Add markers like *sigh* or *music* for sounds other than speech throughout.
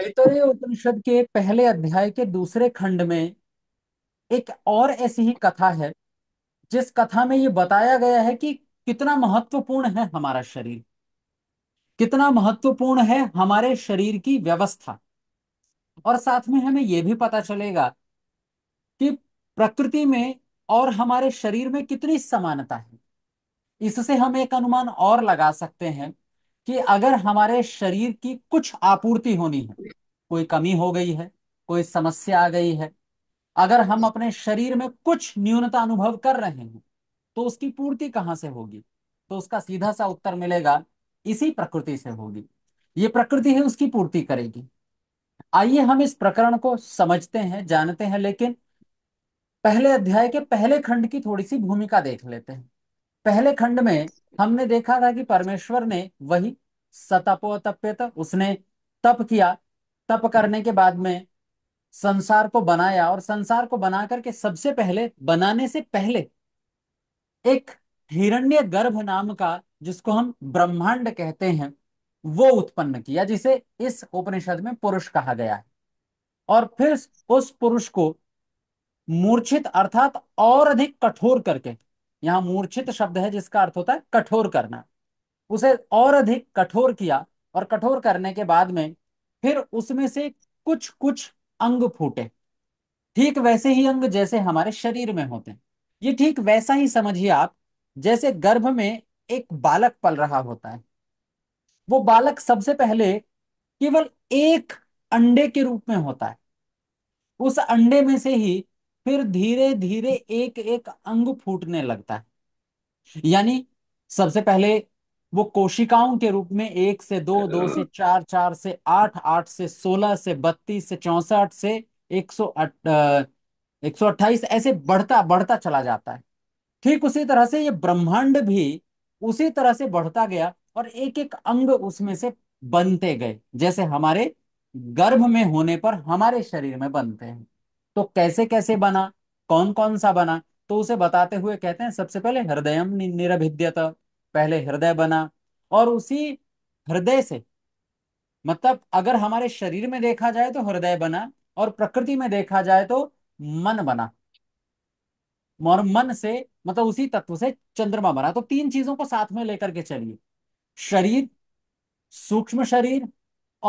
ऐतरेय उपनिषद के पहले अध्याय के दूसरे खंड में एक और ऐसी ही कथा है जिस कथा में ये बताया गया है कि कितना महत्वपूर्ण है हमारा शरीर कितना महत्वपूर्ण है हमारे शरीर की व्यवस्था और साथ में हमें यह भी पता चलेगा कि प्रकृति में और हमारे शरीर में कितनी समानता है इससे हम एक अनुमान और लगा सकते हैं कि अगर हमारे शरीर की कुछ आपूर्ति होनी है कोई कमी हो गई है कोई समस्या आ गई है अगर हम अपने शरीर में कुछ न्यूनता अनुभव कर रहे हैं तो उसकी पूर्ति कहाँ से होगी तो उसका सीधा सा उत्तर मिलेगा इसी प्रकृति से होगी ये प्रकृति है उसकी पूर्ति करेगी आइए हम इस प्रकरण को समझते हैं जानते हैं लेकिन पहले अध्याय के पहले खंड की थोड़ी सी भूमिका देख लेते हैं पहले खंड में हमने देखा था कि परमेश्वर ने वही सतपो तप्यत उसने तप किया तप करने के बाद में संसार को बनाया और संसार को बना करके सबसे पहले बनाने से पहले एक हिरण्य गर्भ नाम का जिसको हम ब्रह्मांड कहते हैं वो उत्पन्न किया जिसे इस उपनिषद में पुरुष कहा गया है और फिर उस पुरुष को मूर्छित अर्थात और अधिक कठोर करके यहां मूर्छित शब्द है जिसका अर्थ होता है कठोर करना उसे और अधिक कठोर किया और कठोर करने के बाद में फिर उसमें से कुछ कुछ अंग फूटे ठीक वैसे ही अंग जैसे हमारे शरीर में होते हैं ये ठीक वैसा ही समझिए आप जैसे गर्भ में एक बालक पल रहा होता है वो बालक सबसे पहले केवल एक अंडे के रूप में होता है उस अंडे में से ही फिर धीरे धीरे एक एक अंग फूटने लगता है यानी सबसे पहले वो कोशिकाओं के रूप में एक से दो दो से चार चार से आठ आठ से सोलह से बत्तीस से चौसठ से एक सौ एक सौ अट्ठाईस ऐसे बढ़ता बढ़ता चला जाता है ठीक उसी तरह से ये ब्रह्मांड भी उसी तरह से बढ़ता गया और एक एक अंग उसमें से बनते गए जैसे हमारे गर्भ में होने पर हमारे शरीर में बनते हैं तो कैसे कैसे बना कौन कौन सा बना तो उसे बताते हुए कहते हैं सबसे पहले हृदय निरभिद्यत पहले हृदय बना और उसी हृदय से मतलब अगर हमारे शरीर में देखा जाए तो हृदय बना और प्रकृति में देखा जाए तो मन बना और मन से मतलब उसी तत्व से चंद्रमा बना तो तीन चीजों को साथ में लेकर के चलिए शरीर सूक्ष्म शरीर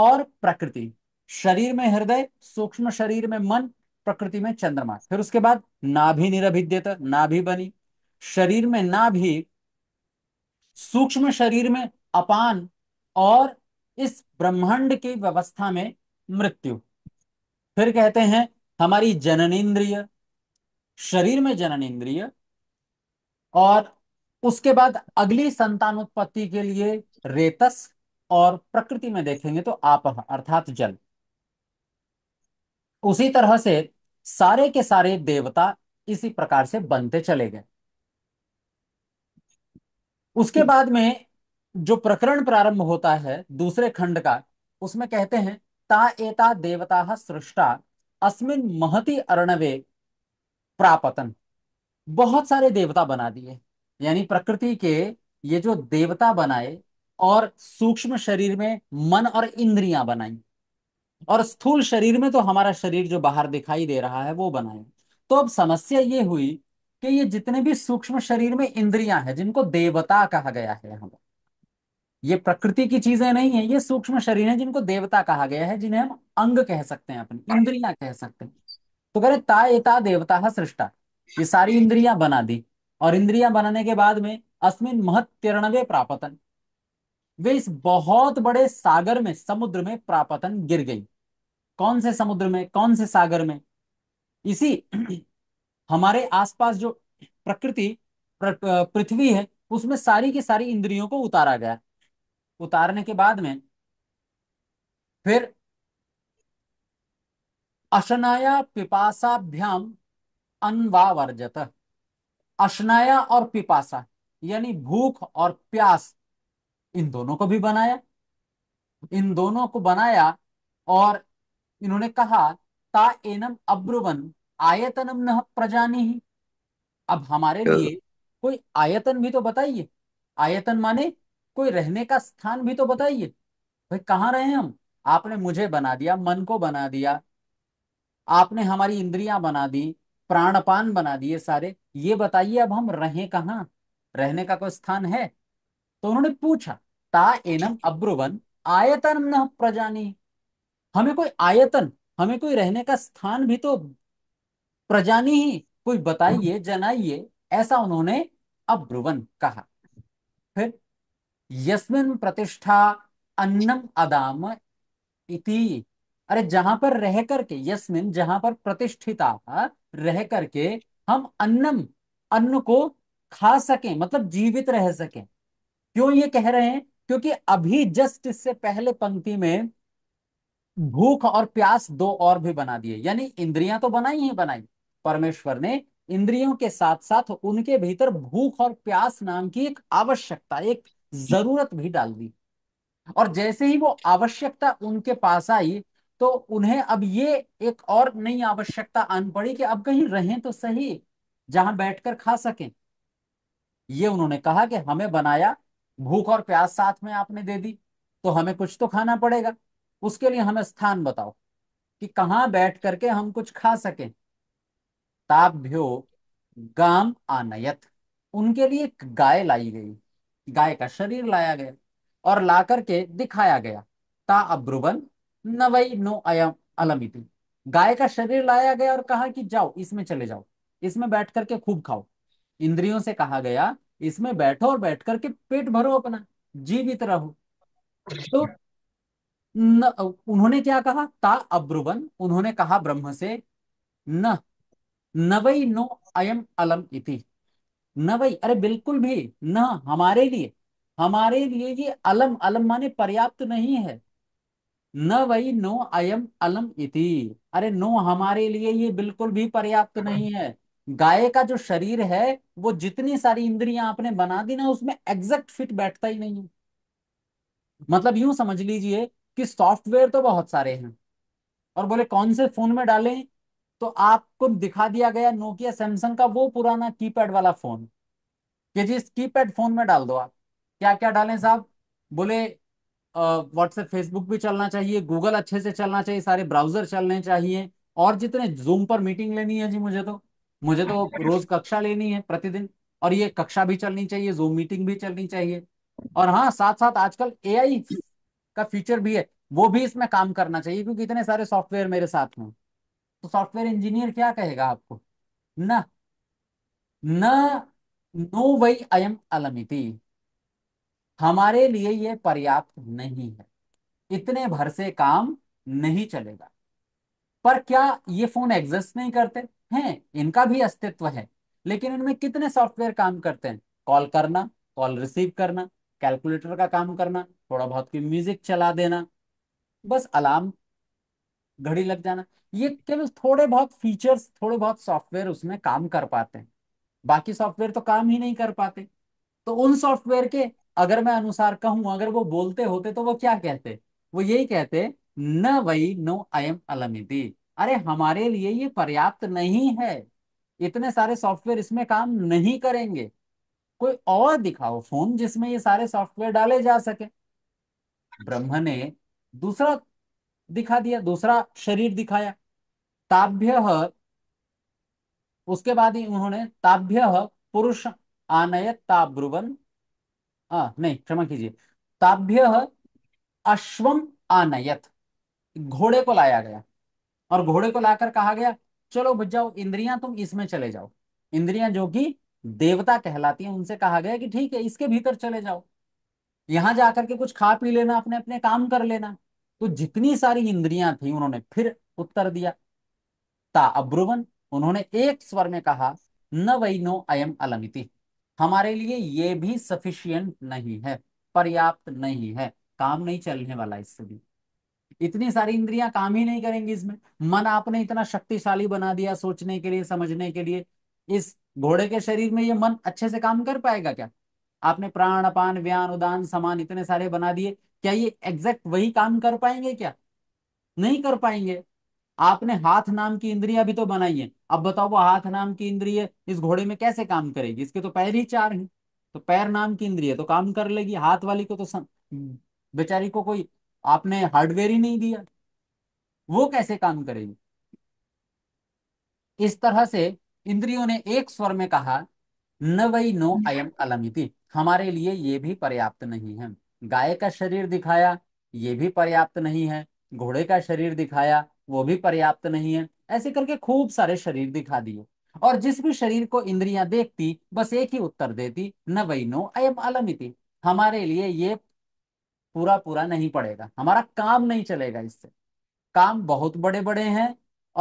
और प्रकृति शरीर में हृदय सूक्ष्म शरीर में मन प्रकृति में चंद्रमा फिर उसके बाद नाभि निरभिद्यत नाभि बनी शरीर में नाभि सूक्ष्म शरीर में अपान और इस ब्रह्मांड की व्यवस्था में मृत्यु फिर कहते हैं हमारी जननेन्द्रिय शरीर में जननेन्द्रिय और उसके बाद अगली संतान उत्पत्ति के लिए रेतस और प्रकृति में देखेंगे तो आप अर्थात जल उसी तरह से सारे के सारे देवता इसी प्रकार से बनते चले गए उसके बाद में जो प्रकरण प्रारंभ होता है दूसरे खंड का उसमें कहते हैं ता एता देवता सृष्टा अस्मिन महति अर्णवे प्रापतन बहुत सारे देवता बना दिए यानी प्रकृति के ये जो देवता बनाए और सूक्ष्म शरीर में मन और इंद्रियां बनाई और स्थूल शरीर में तो हमारा शरीर जो बाहर दिखाई दे रहा है वो बनाए तो अब समस्या ये हुई कि ये जितने भी सूक्ष्म शरीर में इंद्रियां हैं जिनको देवता कहा गया है हम ये प्रकृति की चीजें नहीं है ये सूक्ष्म शरीर है जिनको देवता कहा गया है जिन्हें हम अंग कह सकते हैं अपनी इंद्रियां कह सकते हैं तो कह रहे ता देवता देवता सृष्टा ये सारी इंद्रियां बना दी और इंद्रियां बनाने के बाद में अस्मिन महत तिरणवे प्रापतन वे इस बहुत बड़े सागर में समुद्र में प्रापतन गिर गई कौन से समुद्र में कौन से सागर में इसी *clears throat* हमारे आसपास जो प्रकृति पृथ्वी है उसमें सारी की सारी इंद्रियों को उतारा गया उतारने के बाद में फिर अशनाया पिपासाभ्याम अनवावर्जत अशनाया और पिपासा यानी भूख और प्यास इन दोनों को भी बनाया इन दोनों को बनाया और इन्होंने कहा ता एनम अब्रुवन आयतनम न प्रजानी ही अब हमारे लिए कोई आयतन भी तो बताइए आयतन माने कोई रहने का स्थान भी तो बताइए भाई कहाँ रहे हम आपने मुझे बना दिया मन को बना दिया आपने हमारी इंद्रियां बना दी प्राणपान बना दिए सारे ये बताइए अब हम रहे कहाँ रहने का कोई स्थान है तो उन्होंने पूछा ता एनम अब्रुवन आयतन न प्रजानी हमें कोई आयतन हमें कोई रहने का स्थान भी तो प्रजानी ही कोई बताइए जनाइए ऐसा उन्होंने अब्रुवन कहा फिर यस्मिन प्रतिष्ठा अन्नम अदाम इति अरे जहां पर रह करके यस्मिन जहां पर प्रतिष्ठिता रह करके हम अन्नम अन्न को खा सके मतलब जीवित रह सके क्यों ये कह रहे हैं क्योंकि अभी जस्ट इससे पहले पंक्ति में भूख और प्यास दो और भी बना दिए यानी इंद्रियां तो बनाई ही बनाई परमेश्वर ने इंद्रियों के साथ साथ उनके भीतर भूख और प्यास नाम की एक आवश्यकता एक जरूरत भी डाल दी और जैसे ही वो आवश्यकता उनके पास आई तो उन्हें अब ये एक और नई आवश्यकता आन पड़ी कि अब कहीं रहें तो सही जहां बैठकर खा सकें ये उन्होंने कहा कि हमें बनाया भूख और प्यास साथ में आपने दे दी तो हमें कुछ तो खाना पड़ेगा उसके लिए हमें स्थान बताओ कि कहाँ बैठ करके हम कुछ खा सकें ताभ्यो गाम आनयत उनके लिए एक गाय लाई गई गाय का शरीर लाया गया और ला करके दिखाया गया ता अब्रुवन नवई नो अयम अलमिति गाय का शरीर लाया गया और कहा कि जाओ इसमें चले जाओ इसमें बैठ करके खूब खाओ इंद्रियों से कहा गया इसमें बैठो और बैठ करके पेट भरो अपना जीवित रहो तो न, उन्होंने क्या कहा ता अब्रुवन उन्होंने कहा ब्रह्म से न नवई नो अयम अलम इति नवई अरे बिल्कुल भी न हमारे लिए हमारे लिए ये अलम अलम माने पर्याप्त नहीं है न वही नो अयम अलम इति अरे नो हमारे लिए ये बिल्कुल भी पर्याप्त नहीं है गाय का जो शरीर है वो जितनी सारी इंद्रियां आपने बना दी ना उसमें एग्जैक्ट फिट बैठता ही नहीं है मतलब यूं समझ लीजिए कि सॉफ्टवेयर तो बहुत सारे हैं और बोले कौन से फोन में डालें तो आपको दिखा दिया गया नोकिया सैमसंग का वो पुराना कीपैड वाला फोन कि जिस कीपैड फोन में डाल दो आप क्या क्या डालें साहब बोले व्हाट्सएप फेसबुक भी चलना चाहिए गूगल अच्छे से चलना चाहिए सारे ब्राउजर चलने चाहिए और जितने जूम पर मीटिंग लेनी है जी मुझे तो मुझे तो रोज कक्षा लेनी है प्रतिदिन और ये कक्षा भी चलनी चाहिए जूम मीटिंग भी चलनी चाहिए और हाँ साथ साथ आजकल एआई का फीचर भी है वो भी इसमें काम करना चाहिए क्योंकि इतने सारे सॉफ्टवेयर मेरे साथ में तो सॉफ्टवेयर इंजीनियर क्या कहेगा आपको ना न नो वही एम अलमिति हमारे लिए ये पर्याप्त नहीं है इतने भर से काम नहीं चलेगा पर क्या ये फोन एग्जिस्ट नहीं करते हैं इनका भी अस्तित्व है लेकिन इनमें कितने सॉफ्टवेयर काम करते हैं कॉल करना कॉल रिसीव करना कैलकुलेटर का काम करना थोड़ा बहुत की म्यूजिक चला देना बस अलार्म घड़ी लग जाना ये केवल थोड़े बहुत फीचर्स थोड़े बहुत सॉफ्टवेयर उसमें काम कर पाते हैं बाकी सॉफ्टवेयर तो काम ही नहीं कर पाते तो उन सॉफ्टवेयर के अगर मैं अनुसार कहूं अगर वो बोलते होते तो वो क्या कहते वो यही कहते न वही नो आई एम अलमिदी अरे हमारे लिए ये पर्याप्त नहीं है इतने सारे सॉफ्टवेयर इसमें काम नहीं करेंगे कोई और दिखाओ फोन जिसमें ये सारे सॉफ्टवेयर डाले जा सके ब्रह्म ने दूसरा दिखा दिया दूसरा शरीर दिखाया ताभ्य उसके बाद ही उन्होंने ताभ्य पुरुष आनयत ताब्रुवन आ, नहीं क्षमा कीजिए ताभ्य अश्वम आनयत घोड़े को लाया गया और घोड़े को लाकर कहा गया चलो बुझ जाओ इंद्रियां तुम इसमें चले जाओ इंद्रियां जो कि देवता कहलाती हैं उनसे कहा गया कि ठीक है इसके भीतर चले जाओ यहां जाकर के कुछ खा पी लेना अपने अपने काम कर लेना तो जितनी सारी इंद्रियां थी उन्होंने फिर उत्तर दिया ता अब्रुवन उन्होंने एक स्वर में कहा न वही नो अयम अलमिति हमारे लिए ये भी सफिशियंट नहीं है पर्याप्त नहीं है काम नहीं चलने वाला इससे भी इतनी सारी इंद्रियां काम ही नहीं करेंगी इसमें मन आपने इतना शक्तिशाली बना दिया सोचने के लिए समझने के लिए इस घोड़े के शरीर में ये मन अच्छे से काम कर पाएगा क्या आपने प्राण अपान व्यान उदान समान इतने सारे बना दिए क्या ये एग्जैक्ट वही काम कर पाएंगे क्या नहीं कर पाएंगे आपने हाथ नाम की इंद्रिया भी तो बनाई है अब बताओ वो हाथ नाम की इंद्रिय इस घोड़े में कैसे काम करेगी इसके तो पैर ही चार हैं तो पैर नाम की इंद्रिय तो काम कर लेगी हाथ वाली को तो सम... बेचारी को कोई आपने हार्डवेयर ही नहीं दिया वो कैसे काम करेगी इस तरह से इंद्रियों ने एक स्वर में कहा न वही नो अयम अलमिति हमारे लिए ये भी पर्याप्त नहीं है गाय का शरीर दिखाया ये भी पर्याप्त नहीं है घोड़े का शरीर दिखाया वो भी पर्याप्त नहीं है ऐसे करके खूब सारे शरीर दिखा दिए और जिस भी शरीर को इंद्रियां देखती बस एक ही उत्तर देती न वही नो अयम अलमिति हमारे लिए ये पूरा पूरा नहीं पड़ेगा हमारा काम नहीं चलेगा इससे काम बहुत बड़े बड़े हैं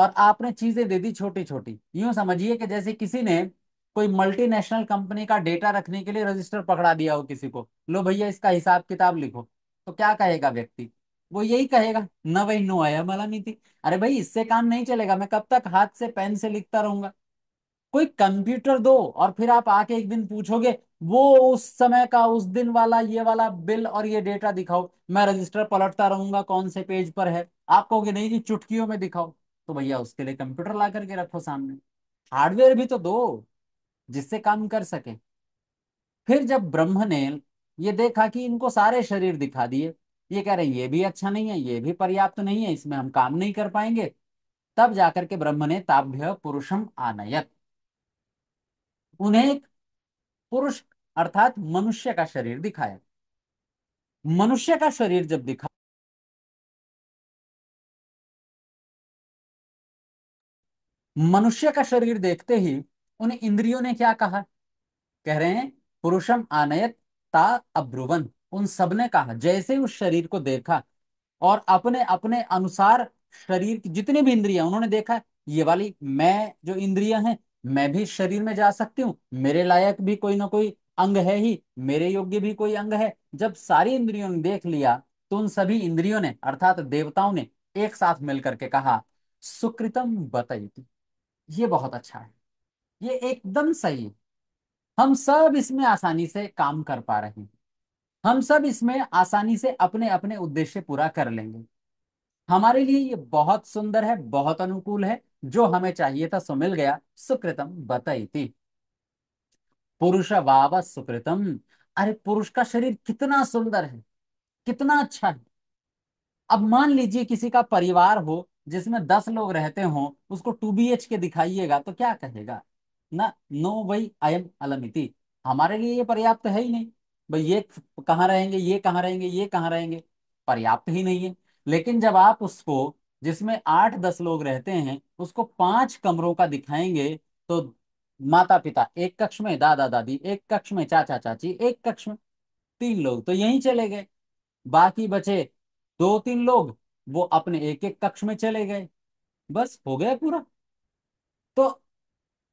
और आपने चीजें दे दी छोटी छोटी यूं समझिए कि जैसे किसी ने कोई मल्टीनेशनल कंपनी का डेटा रखने के लिए रजिस्टर पकड़ा दिया हो किसी को लो भैया इसका हिसाब किताब लिखो तो क्या कहेगा व्यक्ति वो यही कहेगा न वही नो आया मला नीति अरे भाई इससे काम नहीं चलेगा मैं कब तक हाथ से पेन से लिखता रहूंगा कोई कंप्यूटर दो और फिर आप आके एक दिन पूछोगे वो उस समय का उस दिन वाला ये वाला बिल और ये डेटा दिखाओ मैं रजिस्टर पलटता रहूंगा कौन से पेज पर है आप कहोगे नहीं जी चुटकियों में दिखाओ तो भैया उसके लिए कंप्यूटर ला करके रखो सामने हार्डवेयर भी तो दो जिससे काम कर सके फिर जब ब्रह्म ने ये देखा कि इनको सारे शरीर दिखा दिए ये कह रहे ये भी अच्छा नहीं है ये भी पर्याप्त तो नहीं है इसमें हम काम नहीं कर पाएंगे तब जाकर के ब्रह्म ने ताभ्य पुरुषम आनयत उन्हें एक पुरुष अर्थात मनुष्य का शरीर दिखाया मनुष्य का शरीर जब दिखा मनुष्य का शरीर देखते ही उन इंद्रियों ने क्या कहा कह रहे हैं पुरुषम आनयत ता अब्रुवन उन सबने कहा जैसे उस शरीर को देखा और अपने अपने अनुसार शरीर की जितनी भी इंद्रिया उन्होंने देखा ये वाली मैं जो इंद्रिया है मैं भी शरीर में जा सकती हूँ मेरे लायक भी कोई ना कोई अंग है ही मेरे योग्य भी कोई अंग है जब सारी इंद्रियों ने देख लिया तो उन सभी इंद्रियों ने अर्थात देवताओं ने एक साथ मिलकर के कहा सुकृतम बतयती ये बहुत अच्छा है ये एकदम सही है हम सब इसमें आसानी से काम कर पा रहे हैं हम सब इसमें आसानी से अपने अपने उद्देश्य पूरा कर लेंगे हमारे लिए ये बहुत सुंदर है बहुत अनुकूल है जो हमें चाहिए था सो मिल गया सुकृतम बताई थी पुरुष वाव सुकृतम अरे पुरुष का शरीर कितना सुंदर है कितना अच्छा है अब मान लीजिए किसी का परिवार हो जिसमें दस लोग रहते हो उसको टू बी एच के दिखाइएगा तो क्या कहेगा ना नो वही आई एम अलमिति हमारे लिए ये पर्याप्त तो है ही नहीं भाई ये कहाँ रहेंगे ये कहाँ रहेंगे ये कहाँ रहेंगे पर्याप्त ही नहीं है लेकिन जब आप उसको जिसमें आठ दस लोग रहते हैं उसको पांच कमरों का दिखाएंगे तो माता पिता एक कक्ष में दादा दादी एक कक्ष में चाचा चाची एक कक्ष में तीन लोग तो यही चले गए बाकी बचे दो तीन लोग वो अपने एक एक कक्ष में चले गए बस हो गया पूरा तो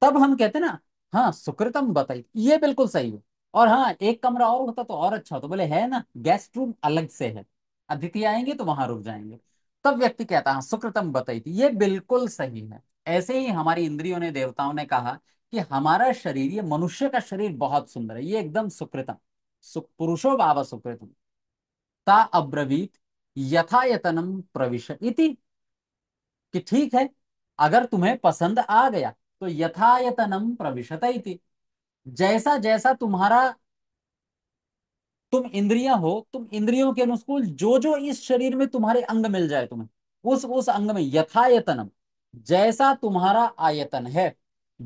तब हम कहते ना हाँ सुकृतम बताई ये बिल्कुल सही है और हाँ एक कमरा और होता तो और अच्छा होता बोले है ना गेस्ट रूम अलग से है अतिथि आएंगे तो वहां रुक जाएंगे तब व्यक्ति कहता है हाँ, सुकृतम बताई थी ये बिल्कुल सही है ऐसे ही हमारी इंद्रियों ने देवताओं ने कहा कि हमारा शरीर ये मनुष्य का शरीर बहुत सुंदर है ये एकदम सुकृतम सुख पुरुषो बाबा सुकृतम ता अब्रवीत यथायतनम प्रविश इति कि ठीक है अगर तुम्हें पसंद आ गया तो यथायतनम प्रविशत इति जैसा जैसा तुम्हारा तुम इंद्रिया हो तुम इंद्रियों के अनुकूल जो जो इस शरीर में तुम्हारे अंग मिल जाए तुम्हें उस उस अंग में यथायतनम जैसा तुम्हारा आयतन है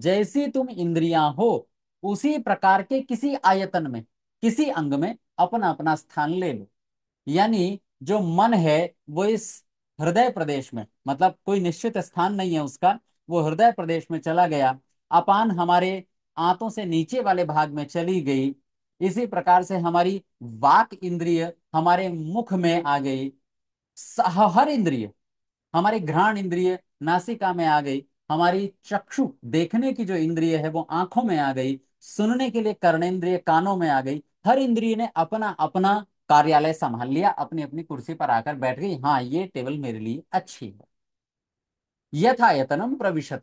जैसी तुम इंद्रियां हो उसी प्रकार के किसी आयतन में किसी अंग में अपना अपना स्थान ले लो यानी जो मन है वो इस हृदय प्रदेश में मतलब कोई निश्चित स्थान नहीं है उसका वो हृदय प्रदेश में चला गया अपान हमारे आंतों से नीचे वाले भाग में चली गई इसी प्रकार से हमारी वाक इंद्रिय हमारे मुख में आ गई हर इंद्रिय हमारे घ्राण इंद्रिय नासिका में आ गई हमारी चक्षु देखने की जो इंद्रिय है वो आंखों में आ गई सुनने के लिए कर्णेन्द्रिय कानों में आ गई हर इंद्रिय ने अपना अपना कार्यालय संभाल लिया अपनी अपनी कुर्सी पर आकर बैठ गई हाँ ये टेबल मेरे लिए अच्छी है यथा यतनम प्रविशत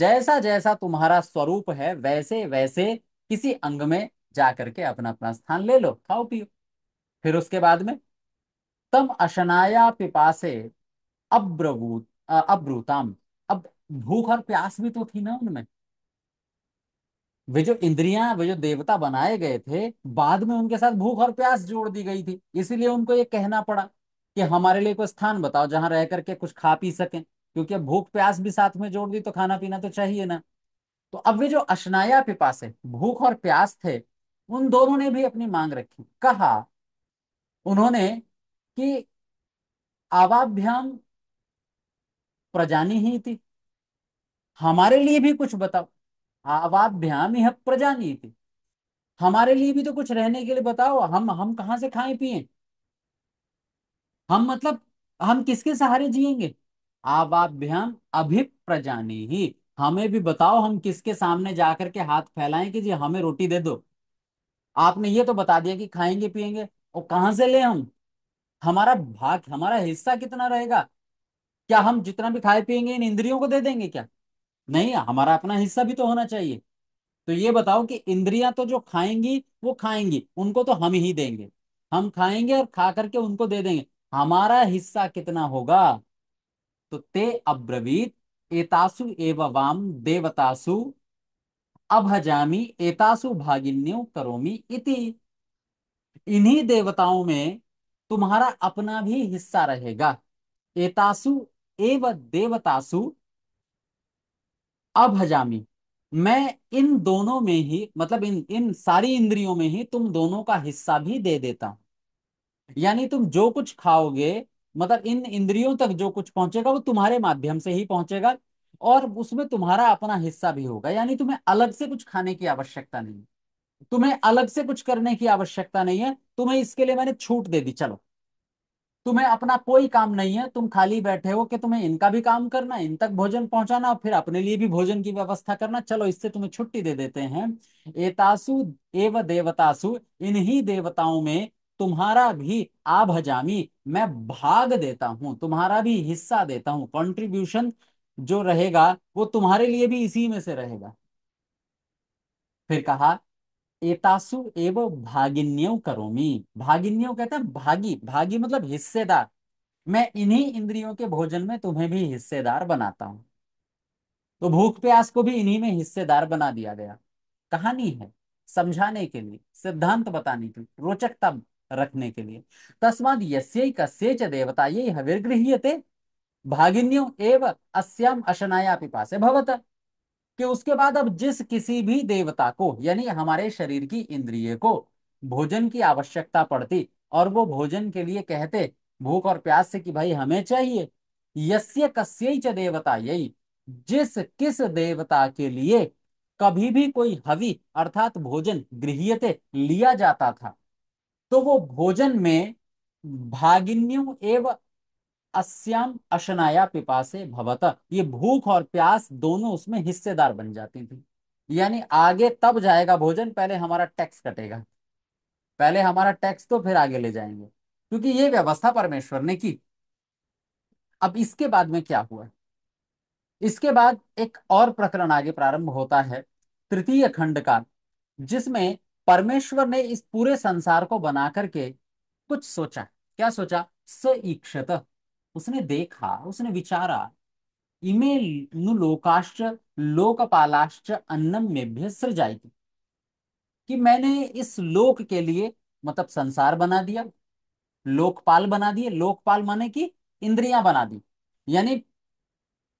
जैसा जैसा तुम्हारा स्वरूप है वैसे वैसे किसी अंग में जाकर के अपना अपना स्थान ले लो खाओ पियो फिर उसके बाद में तम अशनाया पिपासे अब्रवूत अब्रुताम भूख और प्यास भी तो थी ना उनमें वे जो इंद्रियां वे जो देवता बनाए गए थे बाद में उनके साथ भूख और प्यास जोड़ दी गई थी इसीलिए उनको ये कहना पड़ा कि हमारे लिए कोई स्थान बताओ जहां रह करके कुछ खा पी सकें क्योंकि अब भूख प्यास भी साथ में जोड़ दी तो खाना पीना तो चाहिए ना तो अब वे जो अशनाया पिपास है भूख और प्यास थे उन दोनों ने भी अपनी मांग रखी कहा उन्होंने कि आवाभ्याम प्रजानी ही थी हमारे लिए भी कुछ बताओ आवाभ्याम यह प्रजानी थी हमारे लिए भी तो कुछ रहने के लिए बताओ हम हम कहा से खाएं पिए हम मतलब हम किसके सहारे जिएंगे आवाभ्याम प्रजानी ही हमें भी बताओ हम किसके सामने जाकर के हाथ फैलाएं कि जी हमें रोटी दे दो आपने ये तो बता दिया कि खाएंगे पिएंगे और कहाँ से ले हम हमारा भाग हमारा हिस्सा कितना रहेगा क्या हम जितना भी खाए पिएंगे इन इंद्रियों को दे देंगे क्या नहीं हमारा अपना हिस्सा भी तो होना चाहिए तो ये बताओ कि इंद्रियां तो जो खाएंगी वो खाएंगी उनको तो हम ही देंगे हम खाएंगे और खा करके उनको दे देंगे हमारा हिस्सा कितना होगा तो ते अब्रवीत एतासु एवं वाम देवतासु अभजामी एतासु भागिन्यु करोमी इति इन्हीं देवताओं में तुम्हारा अपना भी हिस्सा रहेगा एतासु एव देवतासु अब हजामी मैं इन दोनों में ही मतलब इन इन सारी इंद्रियों में ही तुम दोनों का हिस्सा भी दे देता हूं यानी तुम जो कुछ खाओगे मतलब इन इंद्रियों तक जो कुछ पहुंचेगा वो तुम्हारे माध्यम से ही पहुंचेगा और उसमें तुम्हारा अपना हिस्सा भी होगा यानी तुम्हें अलग से कुछ खाने की आवश्यकता नहीं है तुम्हें अलग से कुछ करने की आवश्यकता नहीं है तुम्हें इसके लिए मैंने छूट दे दी चलो तुम्हें अपना कोई काम नहीं है तुम खाली बैठे हो कि तुम्हें इनका भी काम करना इन तक भोजन पहुंचाना और फिर अपने लिए भी भोजन की व्यवस्था करना चलो इससे तुम्हें छुट्टी दे देते हैं एतासु एव देवतासु इन्हीं देवताओं में तुम्हारा भी आभजामी मैं भाग देता हूं तुम्हारा भी हिस्सा देता हूं कॉन्ट्रीब्यूशन जो रहेगा वो तुम्हारे लिए भी इसी में से रहेगा फिर कहा एतासु एव भागिन्यो करोमी भागिन्यो कहते हैं भागी भागी मतलब हिस्सेदार मैं इन्हीं इंद्रियों के भोजन में तुम्हें भी हिस्सेदार बनाता हूं तो भूख प्यास को भी इन्हीं में हिस्सेदार बना दिया गया कहानी है समझाने के लिए सिद्धांत बताने के लिए रोचकता रखने के लिए तस्माद यस्य कस्य च देवता ये हविर्गृह्यते भागिन्यो एव अस्याम अशनाया पिपासे भवत कि उसके बाद अब जिस किसी भी देवता को यानी हमारे शरीर की इंद्रिय को भोजन की आवश्यकता पड़ती और वो भोजन के लिए कहते भूख और प्यास से कि भाई हमें चाहिए यस्य कस्य च देवता यही जिस किस देवता के लिए कभी भी कोई हवि अर्थात भोजन गृहियते लिया जाता था तो वो भोजन में भागिन्यु एवं अस्याम अशनाया पिपासे भवता ये भूख और प्यास दोनों उसमें हिस्सेदार बन जाती थी यानी आगे तब जाएगा भोजन पहले हमारा टैक्स कटेगा पहले हमारा टैक्स तो फिर आगे ले जाएंगे क्योंकि ये व्यवस्था परमेश्वर ने की अब इसके बाद में क्या हुआ इसके बाद एक और प्रकरण आगे प्रारंभ होता है तृतीय खंड का जिसमें परमेश्वर ने इस पूरे संसार को बना करके कुछ सोचा क्या सोचा स ईक्षत उसने देखा उसने विचारा इमे नु लोकाश्च लोकपालाश्च अन्नम में भी जाएगी कि मैंने इस लोक के लिए मतलब संसार बना दिया लोकपाल बना दिए लोकपाल माने कि इंद्रियां बना दी यानी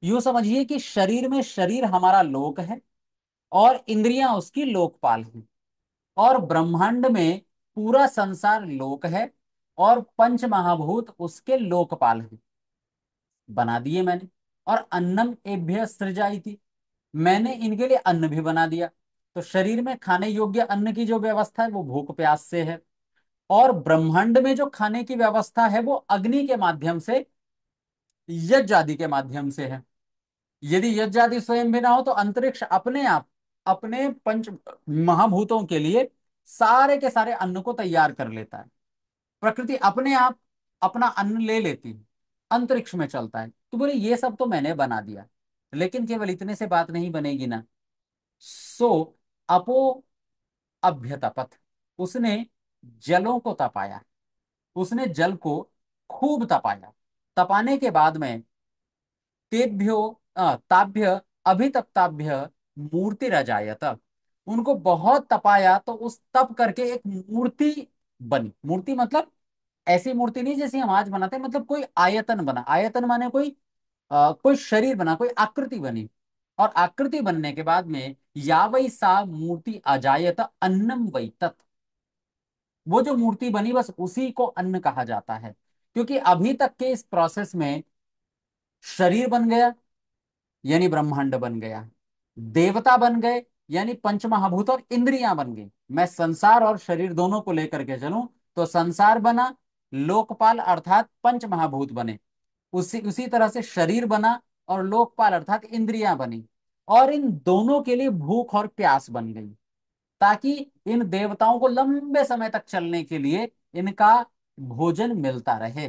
यू समझिए कि शरीर में शरीर हमारा लोक है और इंद्रियां उसकी लोकपाल है और ब्रह्मांड में पूरा संसार लोक है और पंच महाभूत उसके लोकपाल है बना दिए मैंने और अन्नम एभ्य सृजाई थी मैंने इनके लिए अन्न भी बना दिया तो शरीर में खाने योग्य अन्न की जो व्यवस्था है वो भूख प्यास से है और ब्रह्मांड में जो खाने की व्यवस्था है वो अग्नि के माध्यम से यज्ञ आदि के माध्यम से है यदि यज्ञ आदि स्वयं भी ना हो तो अंतरिक्ष अपने आप अपने पंच महाभूतों के लिए सारे के सारे अन्न को तैयार कर लेता है प्रकृति अपने आप अपना अन्न ले लेती है अंतरिक्ष में चलता है तो बोले ये सब तो मैंने बना दिया लेकिन केवल इतने से बात नहीं बनेगी ना सो अपो अभ्यतपथ उसने जलों को तपाया उसने जल को खूब तपाया तपाने के बाद में तेभ्यो ताभ्य अभितप्ताभ्य मूर्ति रजायत उनको बहुत तपाया तो उस तप करके एक मूर्ति बनी मूर्ति मतलब ऐसी मूर्ति नहीं जैसी हम आज बनाते हैं मतलब कोई आयतन बना आयतन माने कोई आ, कोई शरीर बना कोई आकृति बनी और आकृति बनने के बाद में या वही सा मूर्ति अजायत अन्नम वही वो जो मूर्ति बनी बस उसी को अन्न कहा जाता है क्योंकि अभी तक के इस प्रोसेस में शरीर बन गया यानी ब्रह्मांड बन गया देवता बन गए यानी पंचमहाभूत और इंद्रियां बन गई मैं संसार और शरीर दोनों को लेकर के चलूं तो संसार बना लोकपाल अर्थात पंच महाभूत बने उसी उसी तरह से शरीर बना और लोकपाल अर्थात इंद्रियां बनी और इन दोनों के लिए भूख और प्यास बन गई ताकि इन देवताओं को लंबे समय तक चलने के लिए इनका भोजन मिलता रहे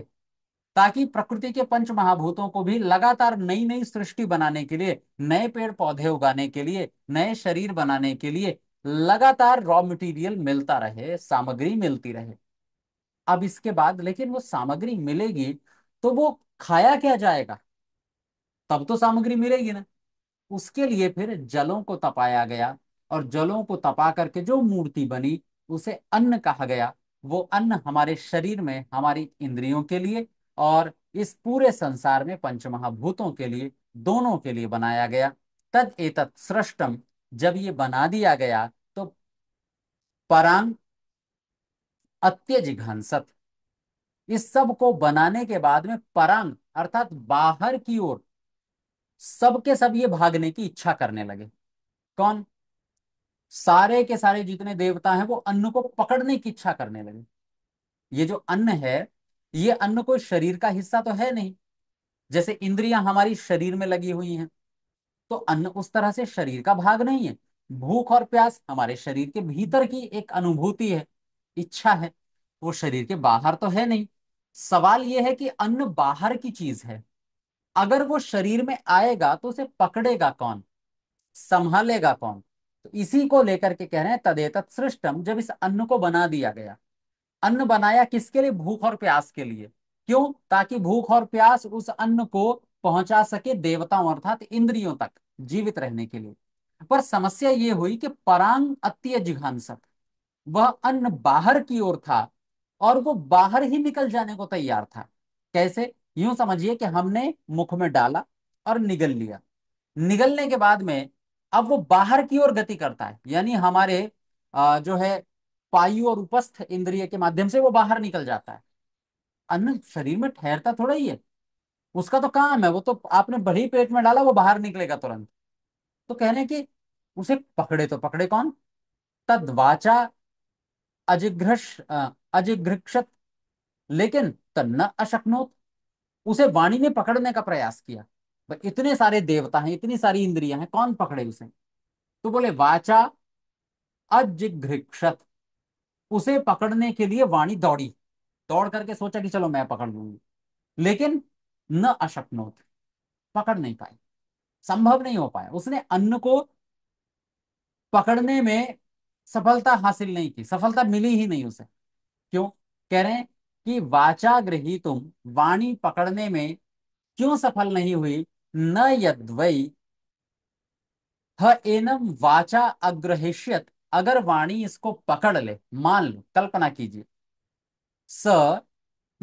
ताकि प्रकृति के पंच महाभूतों को भी लगातार नई नई सृष्टि बनाने के लिए नए पेड़ पौधे उगाने के लिए नए शरीर बनाने के लिए लगातार रॉ मटेरियल मिलता रहे सामग्री मिलती रहे अब इसके बाद लेकिन वो सामग्री मिलेगी तो वो खाया क्या जाएगा तब तो सामग्री मिलेगी ना उसके लिए फिर जलों को तपाया गया और जलों को तपा करके जो मूर्ति बनी उसे अन्न कहा गया वो अन्न हमारे शरीर में हमारी इंद्रियों के लिए और इस पूरे संसार में पंचमहाभूतों के लिए दोनों के लिए बनाया गया तद एतत् सृष्टम जब ये बना दिया गया तो परांग घंसत इस सब को बनाने के बाद में परंग अर्थात बाहर की ओर सबके सब ये भागने की इच्छा करने लगे कौन सारे के सारे जितने देवता हैं वो अन्न को पकड़ने की इच्छा करने लगे ये जो अन्न है ये अन्न कोई शरीर का हिस्सा तो है नहीं जैसे इंद्रियां हमारी शरीर में लगी हुई हैं तो अन्न उस तरह से शरीर का भाग नहीं है भूख और प्यास हमारे शरीर के भीतर की एक अनुभूति है इच्छा है वो शरीर के बाहर तो है नहीं सवाल यह है कि अन्न बाहर की चीज है अगर वो शरीर में आएगा तो उसे पकड़ेगा कौन संभालेगा कौन तो इसी को लेकर के कह रहे हैं तदेत सृष्टम जब इस अन्न को बना दिया गया अन्न बनाया किसके लिए भूख और प्यास के लिए क्यों ताकि भूख और प्यास उस अन्न को पहुंचा सके देवताओं अर्थात इंद्रियों तक जीवित रहने के लिए पर समस्या ये हुई कि परांग अत्य जिघांसक वह अन्न बाहर की ओर था और वो बाहर ही निकल जाने को तैयार था कैसे यूं समझिए कि हमने मुख में डाला और निगल लिया निगलने के बाद में अब वो बाहर की ओर गति करता है यानी हमारे जो है पायु और उपस्थ इंद्रिय के माध्यम से वो बाहर निकल जाता है अन्न शरीर में ठहरता थोड़ा ही है उसका तो काम है वो तो आपने बड़ी पेट में डाला वो बाहर निकलेगा तुरंत तो कहने की उसे पकड़े तो पकड़े कौन तदवाचा अजिघ्रष अजिघृक्षत लेकिन तन्ना अशक्नोत उसे वाणी ने पकड़ने का प्रयास किया इतने सारे देवता हैं इतनी सारी इंद्रियां हैं कौन पकड़े उसे तो बोले वाचा अजिघृक्षत उसे पकड़ने के लिए वाणी दौड़ी दौड़ करके सोचा कि चलो मैं पकड़ लूंगी लेकिन न अशक्नोत पकड़ नहीं पाई संभव नहीं हो पाया उसने अन्न को पकड़ने में सफलता हासिल नहीं की सफलता मिली ही नहीं उसे क्यों कह रहे हैं कि ग्रही तुम वाणी पकड़ने में क्यों सफल नहीं हुई न यद्वई एनम वाचा अग्रहिष्यत अगर वाणी इसको पकड़ ले मान लो कल्पना कीजिए स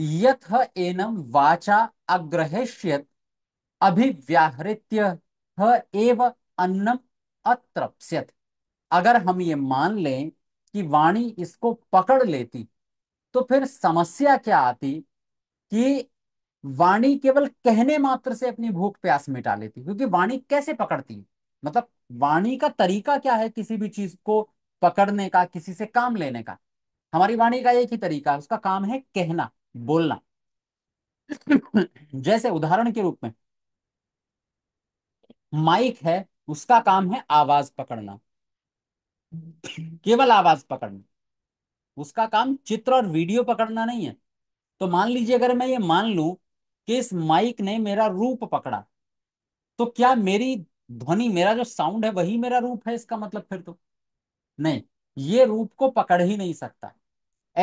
यथ एनम वाचा अग्रहिष्यत अभिव्याहृत्य एव अन्नम अत्रप्स्यत अगर हम ये मान लें कि वाणी इसको पकड़ लेती तो फिर समस्या क्या आती कि वाणी केवल कहने मात्र से अपनी भूख प्यास मिटा लेती क्योंकि वाणी कैसे पकड़ती मतलब वाणी का तरीका क्या है किसी भी चीज को पकड़ने का किसी से काम लेने का हमारी वाणी का एक ही तरीका है उसका काम है कहना बोलना *coughs* जैसे उदाहरण के रूप में माइक है उसका काम है आवाज पकड़ना केवल आवाज पकड़ना उसका काम चित्र और वीडियो पकड़ना नहीं है तो मान लीजिए अगर मैं ये मान लू कि इस माइक ने मेरा रूप पकड़ा तो क्या मेरी ध्वनि मेरा जो साउंड है वही मेरा रूप है इसका मतलब फिर तो नहीं ये रूप को पकड़ ही नहीं सकता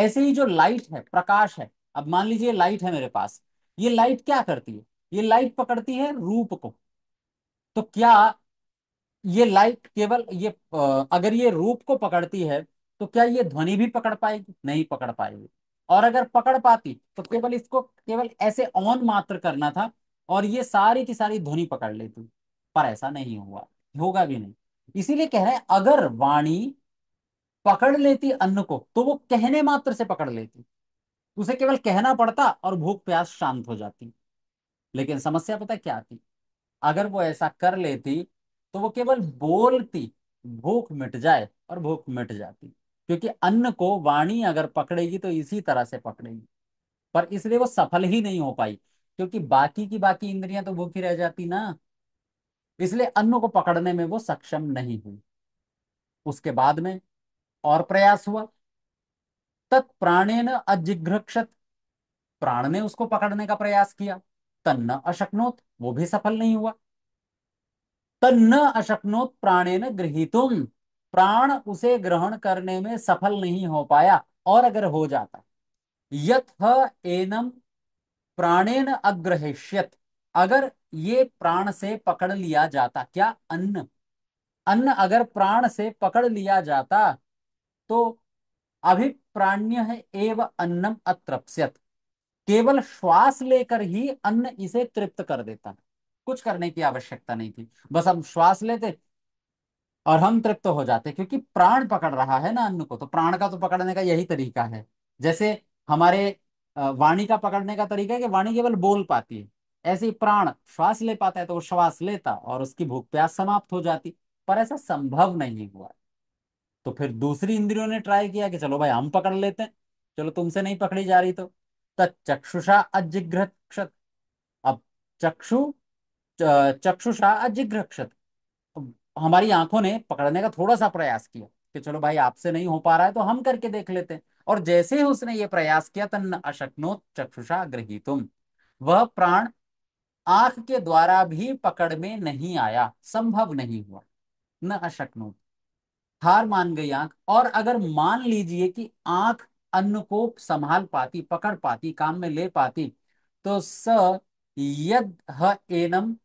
ऐसे ही जो लाइट है प्रकाश है अब मान लीजिए लाइट है मेरे पास ये लाइट क्या करती है ये लाइट पकड़ती है रूप को तो क्या ये लाइट केवल ये अगर ये रूप को पकड़ती है तो क्या ये ध्वनि भी पकड़ पाएगी नहीं पकड़ पाएगी और अगर पकड़ पाती तो केवल इसको केवल ऐसे ऑन मात्र करना था और ये सारी की सारी ध्वनि पकड़ लेती पर ऐसा नहीं हुआ होगा भी नहीं इसीलिए कह रहे हैं अगर वाणी पकड़ लेती अन्न को तो वो कहने मात्र से पकड़ लेती उसे केवल कहना पड़ता और भूख प्यास शांत हो जाती लेकिन समस्या पता क्या थी अगर वो ऐसा कर लेती तो वो केवल बोलती भूख मिट जाए और भूख मिट जाती क्योंकि अन्न को वाणी अगर पकड़ेगी तो इसी तरह से पकड़ेगी पर इसलिए वो सफल ही नहीं हो पाई क्योंकि बाकी की बाकी इंद्रियां तो भूखी रह जाती ना इसलिए अन्न को पकड़ने में वो सक्षम नहीं हुई उसके बाद में और प्रयास हुआ न अजिघ्रक्षत प्राण ने उसको पकड़ने का प्रयास किया तन्न अशक्नोत वो भी सफल नहीं हुआ न अशक्नोत प्राणेन गृहितुम प्राण उसे ग्रहण करने में सफल नहीं हो पाया और अगर हो जाता यथ एनम न अग्रहिष्यत अगर ये प्राण से पकड़ लिया जाता क्या अन्न अन्न अगर प्राण से पकड़ लिया जाता तो अभिप्राण्य एव अन्नम अतृप्स्यत केवल श्वास लेकर ही अन्न इसे तृप्त कर देता कुछ करने की आवश्यकता नहीं थी बस हम श्वास लेते और हम तृप्त तो हो जाते क्योंकि प्राण पकड़ रहा है ना अन्न को तो प्राण का तो पकड़ने का यही तरीका है जैसे हमारे वाणी का पकड़ने का तरीका है कि वाणी केवल बोल पाती है ऐसे ही प्राण श्वास ले पाता है तो वो श्वास लेता और उसकी भूख प्यास समाप्त हो जाती पर ऐसा संभव नहीं हुआ तो फिर दूसरी इंद्रियों ने ट्राई किया कि चलो भाई हम पकड़ लेते हैं चलो तुमसे नहीं पकड़ी जा रही तो तक्षुषा अजिग्रत अब चक्षु चक्षुषा अजिग्रक्षत हमारी आंखों ने पकड़ने का थोड़ा सा प्रयास किया कि चलो भाई आपसे नहीं हो पा रहा है तो हम करके देख लेते हैं और जैसे ही उसने ये प्रयास किया तन अशक्नो चक्षुषा तुम वह प्राण आंख के द्वारा भी पकड़ में नहीं आया संभव नहीं हुआ न अशक्नो हार मान गई आंख और अगर मान लीजिए कि आंख अन्न को संभाल पाती पकड़ पाती काम में ले पाती तो स यद एनम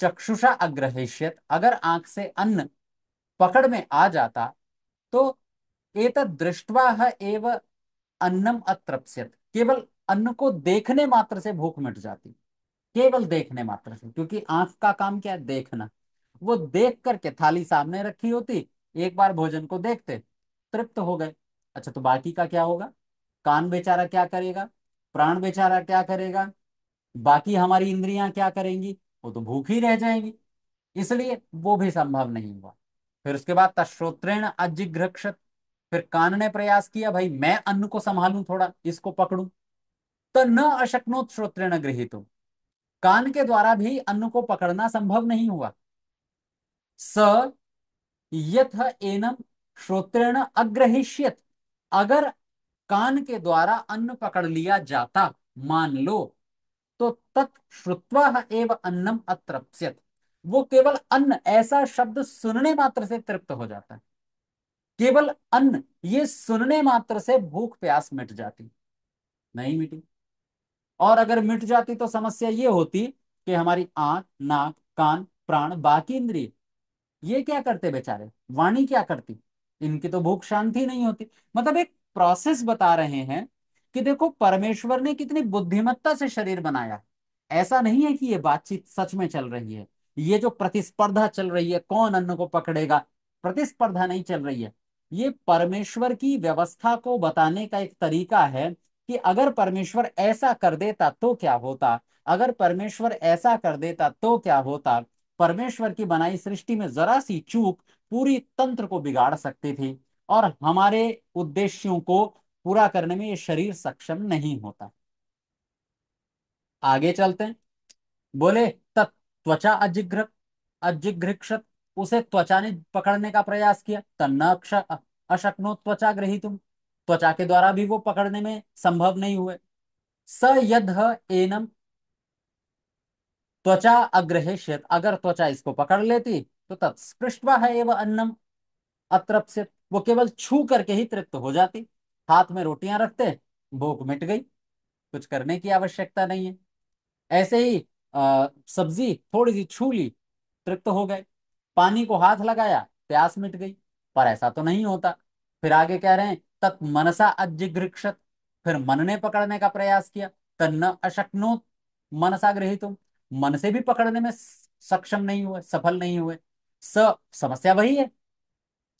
चक्षुषा अग्रहिष्यत अगर आंख से अन्न पकड़ में आ जाता तो एक दृष्टवा एव अन्नम अतृप्स्यत केवल अन्न को देखने मात्र से भूख मिट जाती केवल देखने मात्र से क्योंकि आंख का काम क्या है देखना वो देख करके थाली सामने रखी होती एक बार भोजन को देखते तृप्त हो गए अच्छा तो बाकी का क्या होगा कान बेचारा क्या करेगा प्राण बेचारा क्या करेगा बाकी हमारी इंद्रियां क्या करेंगी वो तो भूखी रह जाएंगी इसलिए वो भी संभव नहीं हुआ फिर उसके बाद तश्रोत्रेण अजिघ्रक्षत फिर कान ने प्रयास किया भाई मैं अन्न को संभालू थोड़ा इसको पकड़ू तो न अशक्नोत श्रोत्रेण गृहित कान के द्वारा भी अन्न को पकड़ना संभव नहीं हुआ स यथ एनम श्रोत्रेण अग्रहिष्यत अगर कान के द्वारा अन्न पकड़ लिया जाता मान लो तो तत् श्रुत्वा एव अन्नम अतृप्यत वो केवल अन्न ऐसा शब्द सुनने मात्र से तृप्त हो जाता है केवल अन्न ये सुनने मात्र से भूख प्यास मिट जाती नहीं मिटी और अगर मिट जाती तो समस्या ये होती कि हमारी आंख नाक कान प्राण बाकी इंद्रिय ये क्या करते बेचारे वाणी क्या करती इनकी तो भूख शांति नहीं होती मतलब एक प्रोसेस बता रहे हैं कि देखो परमेश्वर ने कितनी बुद्धिमत्ता से शरीर बनाया ऐसा नहीं है कि ये बातचीत सच में चल रही है ये जो प्रतिस्पर्धा चल रही है कौन अन्न को पकड़ेगा प्रतिस्पर्धा नहीं चल रही है ये परमेश्वर की व्यवस्था को बताने का एक तरीका है कि अगर परमेश्वर ऐसा कर देता तो क्या होता अगर परमेश्वर ऐसा कर देता तो क्या होता परमेश्वर की बनाई सृष्टि में जरा सी चूक पूरी तंत्र को बिगाड़ सकती थी और हमारे उद्देश्यों को पूरा करने में ये शरीर सक्षम नहीं होता आगे चलते हैं बोले तब त्वचा अजिग्र अजिघ्रिक्षत उसे त्वचा ने पकड़ने का प्रयास किया तन्न अशक्नो त्वचा ग्रही तुम त्वचा के द्वारा भी वो पकड़ने में संभव नहीं हुए स यद एनम त्वचा अग्रहेश्यत अगर त्वचा इसको पकड़ लेती तो तत्पृष्ट है एवं अन्नम अतृप्य वो केवल छू करके ही तृप्त हो जाती हाथ में रोटियां रखते भूख मिट गई कुछ करने की आवश्यकता नहीं है ऐसे ही सब्जी थोड़ी सी छू ली तृप्त हो गए पानी को हाथ लगाया प्यास मिट गई पर ऐसा तो नहीं होता फिर आगे कह रहे हैं तत् मनसा अजिघृक्षत फिर मन ने पकड़ने का प्रयास किया तन्न अशक्नो मनसा गृहित मन से भी पकड़ने में सक्षम नहीं हुए सफल नहीं हुए स समस्या वही है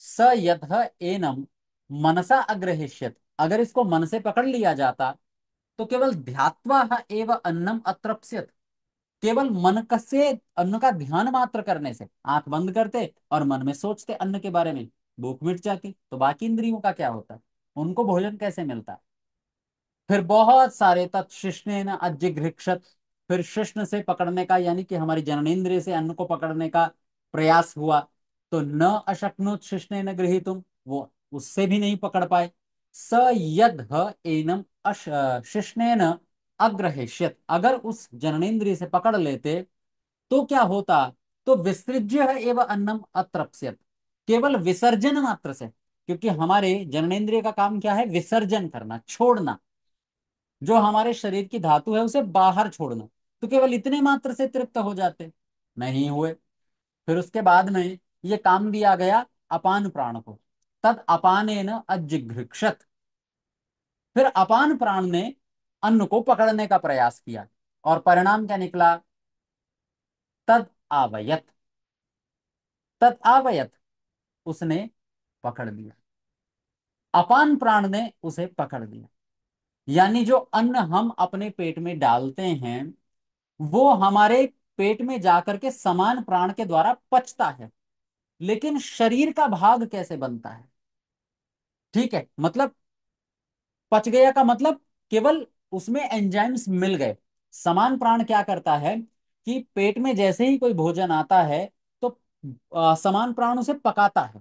स यथ एनम मनसा अग्रहिष्यत अगर इसको मन से पकड़ लिया जाता तो केवल ध्यात्वा एव अन्नम अतृप्स्यत केवल मन कसे अन्न का ध्यान मात्र करने से आंख बंद करते और मन में सोचते अन्न के बारे में भूख मिट जाती तो बाकी इंद्रियों का क्या होता उनको भोजन कैसे मिलता फिर बहुत सारे तत्शिष्णे न अजिघृक्षत फिर शिष्ण से पकड़ने का यानी कि हमारी जननेन्द्रिय से अन्न को पकड़ने का प्रयास हुआ तो न अशक्नोत शिष्णे न गृहितुम वो उससे भी नहीं पकड़ पाए स यद एनम शिष्णेन अग्रहेश्यत अगर उस जननेन्द्रिय से पकड़ लेते तो क्या होता तो विसृज्य एवं अन्नम अतृप्यत केवल विसर्जन मात्र से क्योंकि हमारे जननेन्द्रिय का काम क्या है विसर्जन करना छोड़ना जो हमारे शरीर की धातु है उसे बाहर छोड़ना तो केवल इतने मात्र से तृप्त हो जाते नहीं हुए फिर उसके बाद में ये काम दिया गया अपान प्राण को तद अपाने न अजिघृक्षत फिर अपान प्राण ने अन्न को पकड़ने का प्रयास किया और परिणाम क्या निकला तद आवयत तद आवयत उसने पकड़ लिया अपान प्राण ने उसे पकड़ लिया यानी जो अन्न हम अपने पेट में डालते हैं वो हमारे पेट में जाकर के समान प्राण के द्वारा पचता है लेकिन शरीर का भाग कैसे बनता है ठीक है मतलब पच गया का मतलब केवल उसमें एंजाइम्स मिल गए समान प्राण क्या करता है कि पेट में जैसे ही कोई भोजन आता है तो आ, समान प्राण उसे पकाता है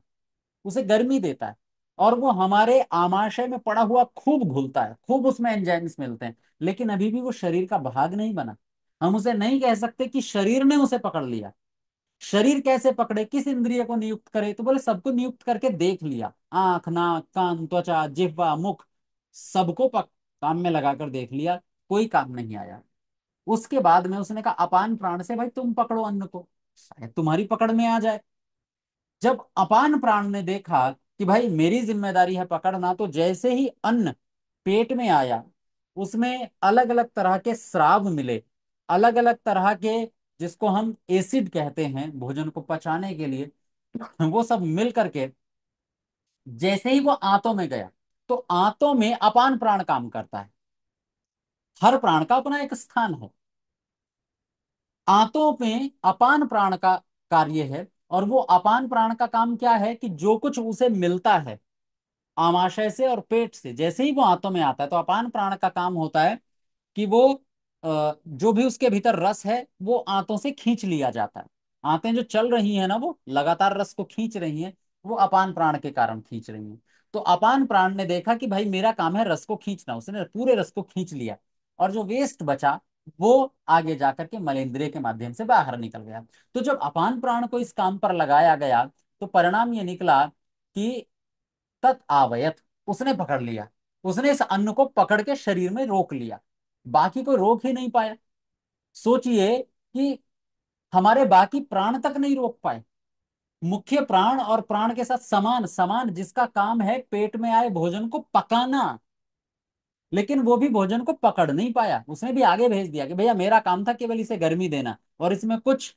उसे गर्मी देता है और वो हमारे आमाशय में पड़ा हुआ खूब घुलता है खूब उसमें एंजाइम्स मिलते हैं लेकिन अभी भी वो शरीर का भाग नहीं बना हम उसे नहीं कह सकते कि शरीर ने उसे पकड़ लिया शरीर कैसे पकड़े किस इंद्रिय को नियुक्त करे तो बोले सबको नियुक्त करके देख लिया आंख नाक कान त्वचा जिह्वा मुख सबको काम में लगाकर देख लिया कोई काम नहीं आया उसके बाद में उसने कहा अपान प्राण से भाई तुम पकड़ो अन्न को शायद तुम्हारी पकड़ में आ जाए जब अपान प्राण ने देखा कि भाई मेरी जिम्मेदारी है पकड़ना तो जैसे ही अन्न पेट में आया उसमें अलग अलग तरह के श्राव मिले अलग अलग तरह के जिसको हम एसिड कहते हैं भोजन को पचाने के लिए वो सब मिल करके जैसे ही वो आंतों में गया तो आंतों में अपान प्राण काम करता है हर प्राण का अपना एक स्थान है आंतों में अपान प्राण का कार्य है और वो अपान प्राण का काम क्या है कि जो कुछ उसे मिलता है आमाशय से और पेट से जैसे ही वो आंतों में आता है तो अपान प्राण का काम होता है कि वो जो भी उसके भीतर रस है वो आंतों से खींच लिया जाता है आंतें जो चल रही है ना वो लगातार रस को खींच रही हैं वो अपान प्राण के कारण खींच रही हैं तो अपान प्राण ने देखा कि भाई मेरा काम है रस को खींचना उसने पूरे रस को खींच लिया और जो वेस्ट बचा वो आगे जाकर के मलेंद्रिय के माध्यम से बाहर निकल गया तो जब अपान प्राण को इस काम पर लगाया गया तो परिणाम ये निकला कि तत्वयत उसने पकड़ लिया उसने इस अन्न को पकड़ के शरीर में रोक लिया बाकी को रोक ही नहीं पाया सोचिए कि हमारे बाकी प्राण तक नहीं रोक पाए मुख्य प्राण और प्राण के साथ समान समान जिसका काम है पेट में आए भोजन को पकाना लेकिन वो भी भोजन को पकड़ नहीं पाया उसने भी आगे भेज दिया कि भैया मेरा काम था केवल इसे गर्मी देना और इसमें कुछ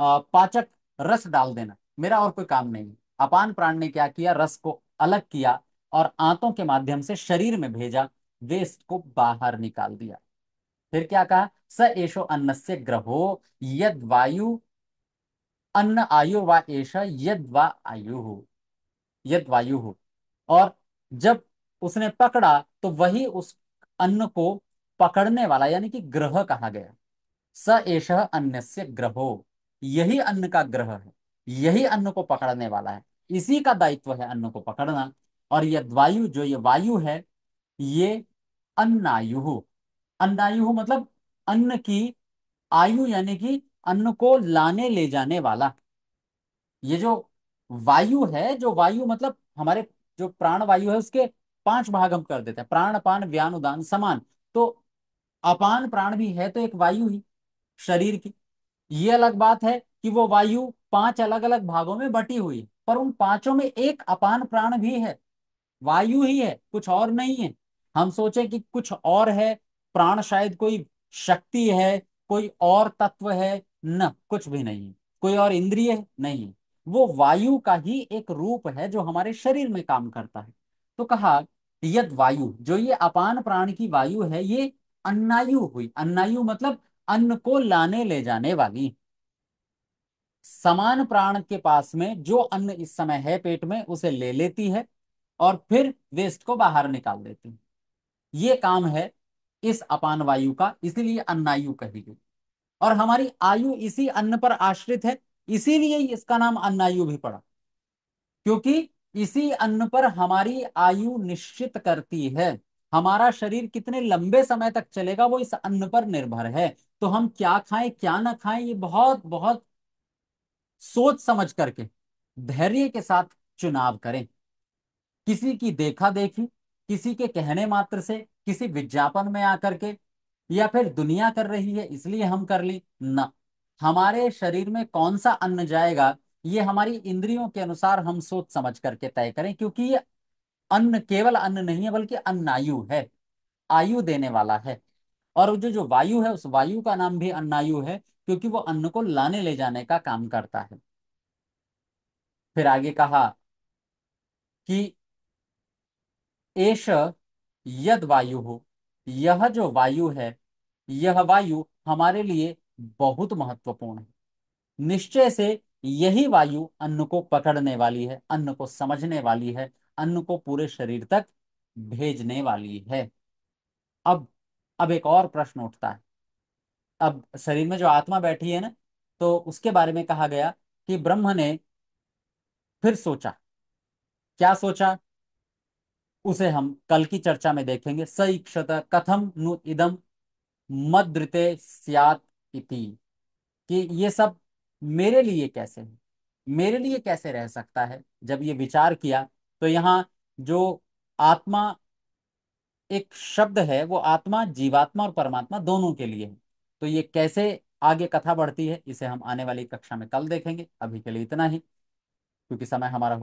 पाचक रस डाल देना मेरा और कोई काम नहीं अपान प्राण ने क्या किया रस को अलग किया और आंतों के माध्यम से शरीर में भेजा वेस्ट को बाहर निकाल दिया फिर क्या कहा स एशो अन्न से ग्रहो यद वायु अन्न आयु व एष यद व आयु हो यद वायु हो और जब उसने पकड़ा तो वही उस अन्न को पकड़ने वाला यानी कि ग्रह कहा गया स एष से ग्रहो यही अन्न का ग्रह है यही अन्न को पकड़ने वाला है इसी का दायित्व है अन्न को पकड़ना और यह वायु जो ये वायु है ये अन्नायु अन्नायु मतलब अन्न की आयु यानी कि अन्न को लाने ले जाने वाला ये जो वायु है जो वायु मतलब हमारे जो प्राण वायु है उसके पांच भाग हम कर देते हैं प्राण पान व्यान उदान समान तो अपान प्राण भी है तो एक वायु ही शरीर की ये अलग बात है कि वो वायु पांच अलग अलग भागों में बटी हुई पर उन पांचों में एक अपान प्राण भी है वायु ही है कुछ और नहीं है हम सोचे कि कुछ और है प्राण शायद कोई शक्ति है कोई और तत्व है न कुछ भी नहीं कोई और इंद्रिय नहीं है वो वायु का ही एक रूप है जो हमारे शरीर में काम करता है तो कहा यद वायु जो ये अपान प्राण की वायु है ये अन्नायु हुई अन्नायु मतलब अन्न को लाने ले जाने वाली समान प्राण के पास में जो अन्न इस समय है पेट में उसे ले लेती है और फिर वेस्ट को बाहर निकाल देती है ये काम है इस अपान वायु का इसीलिए अन्नायु कही गई और हमारी आयु इसी अन्न पर आश्रित है इसीलिए इसका नाम अन्नायु भी पड़ा क्योंकि इसी अन्न पर हमारी आयु निश्चित करती है हमारा शरीर कितने लंबे समय तक चलेगा वो इस अन्न पर निर्भर है तो हम क्या खाएं क्या ना खाएं ये बहुत बहुत सोच समझ करके धैर्य के साथ चुनाव करें किसी की देखा देखी किसी के कहने मात्र से किसी विज्ञापन में आकर के या फिर दुनिया कर रही है इसलिए हम कर ली ना हमारे शरीर में कौन सा अन्न जाएगा ये हमारी इंद्रियों के अनुसार हम सोच समझ करके तय करें क्योंकि ये अन्न केवल अन्न नहीं है बल्कि अन्नायु है आयु देने वाला है और जो जो वायु है उस वायु का नाम भी अन्नायु है क्योंकि वो अन्न को लाने ले जाने का काम करता है फिर आगे कहा कि एश यद वायु हो यह जो वायु है यह वायु हमारे लिए बहुत महत्वपूर्ण है निश्चय से यही वायु अन्न को पकड़ने वाली है अन्न को समझने वाली है अन्न को पूरे शरीर तक भेजने वाली है अब अब एक और प्रश्न उठता है अब शरीर में जो आत्मा बैठी है ना तो उसके बारे में कहा गया कि ब्रह्म ने फिर सोचा क्या सोचा उसे हम कल की चर्चा में देखेंगे सही क्षत कथम नु इदम मद्रते स्यात इति कि ये सब मेरे लिए कैसे है मेरे लिए कैसे रह सकता है जब ये विचार किया तो यहाँ जो आत्मा एक शब्द है वो आत्मा जीवात्मा और परमात्मा दोनों के लिए है तो ये कैसे आगे कथा बढ़ती है इसे हम आने वाली कक्षा में कल देखेंगे अभी के लिए इतना ही क्योंकि समय हमारा हो